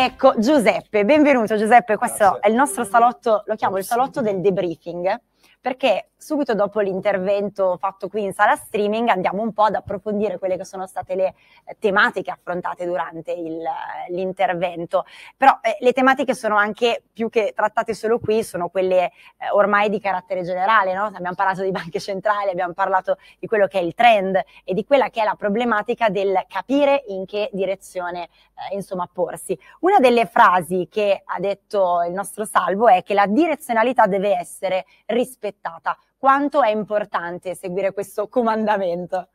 Ecco, Giuseppe, benvenuto Giuseppe, questo Grazie. è il nostro salotto, lo chiamo il salotto del debriefing, perché subito dopo l'intervento fatto qui in sala streaming andiamo un po' ad approfondire quelle che sono state le eh, tematiche affrontate durante il, eh, l'intervento. Però eh, le tematiche sono anche più che trattate solo qui, sono quelle eh, ormai di carattere generale, no? abbiamo parlato di banche centrali, abbiamo parlato di quello che è il trend e di quella che è la problematica del capire in che direzione eh, insomma porsi. Una delle frasi che ha detto il nostro Salvo è che la direzionalità deve essere rispettata. Quanto è importante seguire questo comandamento?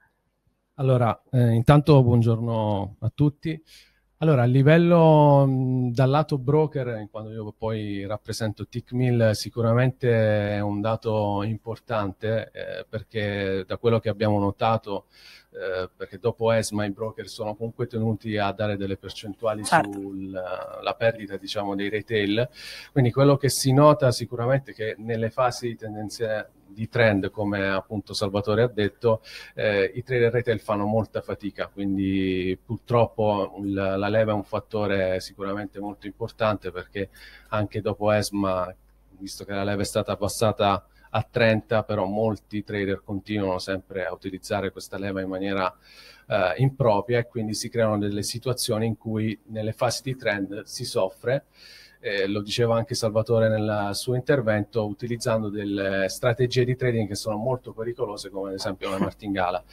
Allora, eh, intanto buongiorno a tutti. Allora, a livello mh, mm, dal lato broker, in eh, quanto io poi rappresento TICMIL, eh, sicuramente è un dato importante eh, perché da quello che abbiamo notato, eh, perché dopo ESMA i broker sono comunque tenuti a dare delle percentuali certo. sulla perdita diciamo, dei retail, quindi quello che si nota sicuramente è che nelle fasi di tendenziali di trend, come appunto Salvatore ha detto, eh, i trader retail fanno molta fatica, quindi purtroppo la, la leva è un fattore sicuramente molto importante perché anche dopo ESMA, visto che la leva è stata passata a 30, però molti trader continuano sempre a utilizzare questa leva in maniera eh, impropria e quindi si creano delle situazioni in cui nelle fasi di trend si soffre eh, lo diceva anche Salvatore nel suo intervento, utilizzando delle strategie di trading che sono molto pericolose, come ad esempio la martingala.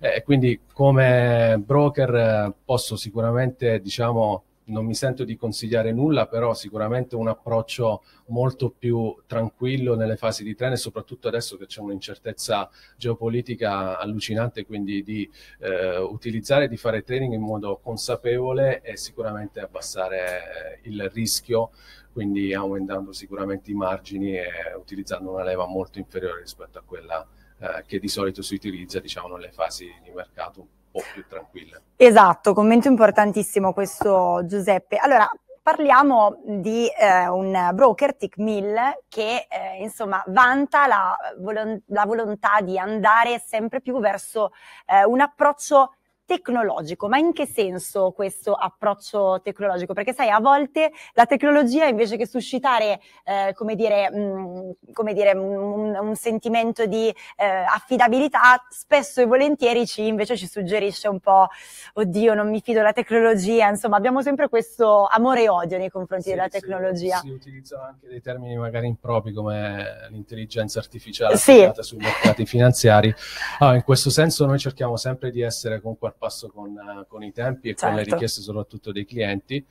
Eh, quindi come broker eh, posso sicuramente, diciamo, non mi sento di consigliare nulla, però sicuramente un approccio molto più tranquillo nelle fasi di treno e soprattutto adesso che c'è un'incertezza geopolitica allucinante, quindi di eh, utilizzare, di fare training in modo consapevole e sicuramente abbassare eh, il rischio, quindi aumentando sicuramente i margini e utilizzando una leva molto inferiore rispetto a quella eh, che di solito si utilizza diciamo, nelle fasi di mercato un po' più tranquille. Esatto, commento importantissimo questo Giuseppe. Allora, parliamo di eh, un broker, Tick che eh, insomma vanta la, la, volontà di andare sempre più verso eh, un approccio tecnologico, ma in che senso questo approccio tecnologico? Perché sai, a volte la tecnologia invece che suscitare, eh, come dire, mh, mm, come dire mm, un, un sentimento di eh, affidabilità, spesso e volentieri ci, invece ci suggerisce un po', oddio, non mi fido della tecnologia, insomma, abbiamo sempre questo amore e odio nei confronti sì, della tecnologia. Si, si utilizzano anche dei termini magari impropri come l'intelligenza artificiale sì. sui mercati finanziari. Ah, in questo senso noi cerchiamo sempre di essere con qualcuno passo con, eh, con i tempi e certo. con le certo. richieste soprattutto dei clienti.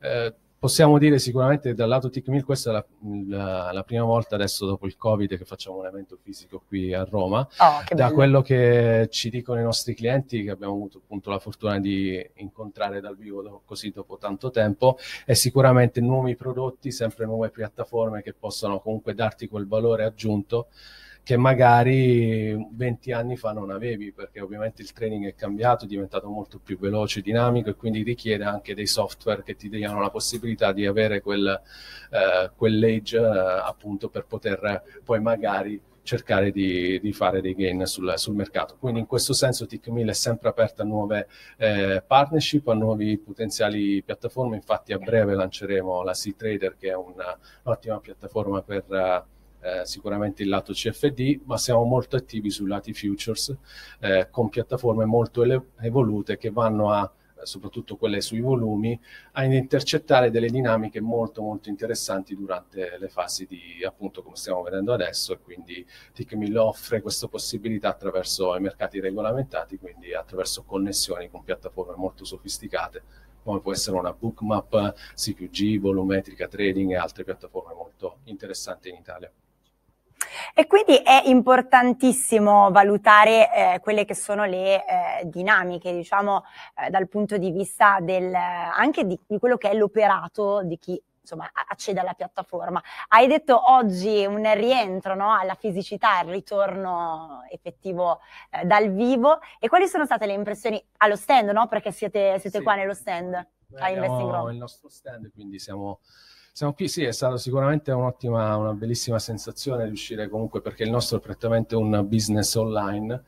Eh, possiamo dire sicuramente dal lato TechMill questa è la, la, la, prima volta adesso dopo il Covid che facciamo un evento fisico qui a Roma. Oh, da quello che ci dicono i nostri clienti, che abbiamo avuto appunto la fortuna di incontrare dal vivo do, così dopo tanto tempo, è sicuramente nuovi prodotti, sempre nuove piattaforme che possano comunque darti quel valore aggiunto che magari 20 anni fa non avevi, perché ovviamente il training è cambiato, è diventato molto più veloce, e dinamico e quindi richiede anche dei software che ti diano la possibilità di avere quel, eh, quell'age eh, appunto per poter poi magari cercare di, di, fare dei gain sul, sul, mercato. Quindi in questo senso TIC1000 è sempre aperta a nuove eh, partnership, a nuovi potenziali piattaforme, infatti a breve lanceremo la C-Trader che è una, un'ottima piattaforma per... Uh, eh, sicuramente il lato CFD, ma siamo molto attivi sui lati futures eh, con piattaforme molto evolute che vanno a soprattutto quelle sui volumi, a intercettare delle dinamiche molto molto interessanti durante le fasi di appunto come stiamo vedendo adesso e quindi TICMIL offre questa possibilità attraverso i mercati regolamentati, quindi attraverso connessioni con piattaforme molto sofisticate come può essere una bookmap, CQG, volumetrica trading e altre piattaforme molto interessanti in Italia. E quindi è importantissimo valutare eh, quelle che sono le eh, dinamiche, diciamo, eh, dal punto di vista del, eh, anche di, di quello che è l'operato di chi insomma, accede alla piattaforma. Hai detto oggi un rientro no, alla fisicità, il ritorno effettivo eh, dal vivo. E quali sono state le impressioni allo stand, no? Perché siete, siete sì. qua nello stand Beh, a Investing Room. il nostro stand, quindi siamo siamo qui, sì, è stata sicuramente un'ottima, una bellissima sensazione riuscire comunque perché il nostro è prettamente un business online,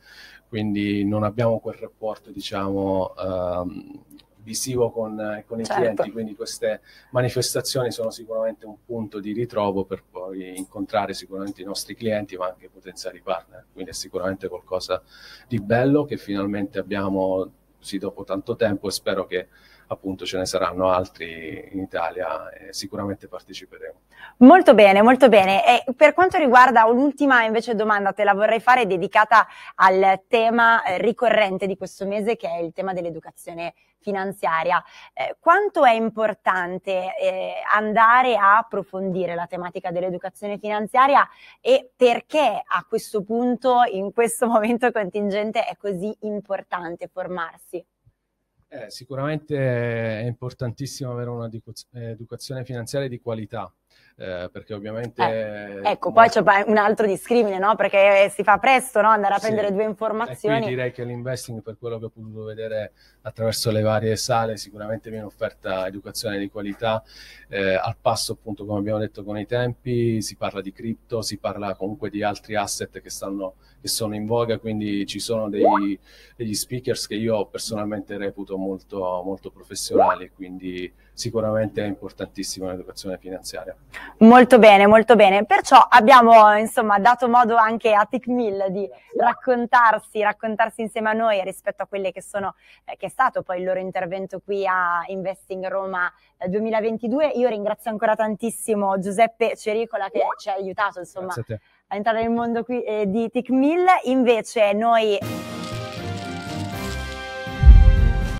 quindi non abbiamo quel rapporto, diciamo, ehm, visivo con, eh, con i certo. clienti, quindi queste manifestazioni sono sicuramente un punto di ritrovo per poi incontrare sicuramente i nostri clienti ma anche potenziali partner, quindi è sicuramente qualcosa di bello che finalmente abbiamo, sì, dopo tanto tempo e spero che appunto ce ne saranno altri in Italia e sicuramente parteciperemo. Molto bene, molto bene. E per quanto riguarda un'ultima invece domanda, te la vorrei fare dedicata al tema eh, ricorrente di questo mese che è il tema dell'educazione finanziaria. Eh, quanto è importante eh, andare a approfondire la tematica dell'educazione finanziaria e perché a questo punto, in questo momento contingente, è così importante formarsi? Eh, sicuramente è importantissimo avere un'educazione eh, finanziaria di qualità, eh, perché ovviamente... Eh, ecco, ma... poi c'è un altro discrimine, no? Perché si fa presto no? andare a prendere due informazioni. E qui direi che l'investing, per quello che ho potuto vedere attraverso le varie sale, sicuramente viene offerta educazione di qualità, eh, al passo appunto, come abbiamo detto, con i tempi, si parla di cripto, si parla comunque di altri asset che, stanno, che sono in voga, quindi ci sono dei, degli speakers che io personalmente reputo molto, molto professionali, quindi sicuramente è importantissima l'educazione finanziaria. Molto bene, molto bene. Perciò abbiamo insomma dato modo anche a TICMIL di raccontarsi, raccontarsi insieme a noi rispetto a quelle che sono, eh, che è stato poi il loro intervento qui a Investing Roma 2022. Eh, Io ringrazio ancora tantissimo Giuseppe Cericola che ci ha aiutato insomma a entrare nel mondo qui, eh, di TICMIL. Invece noi...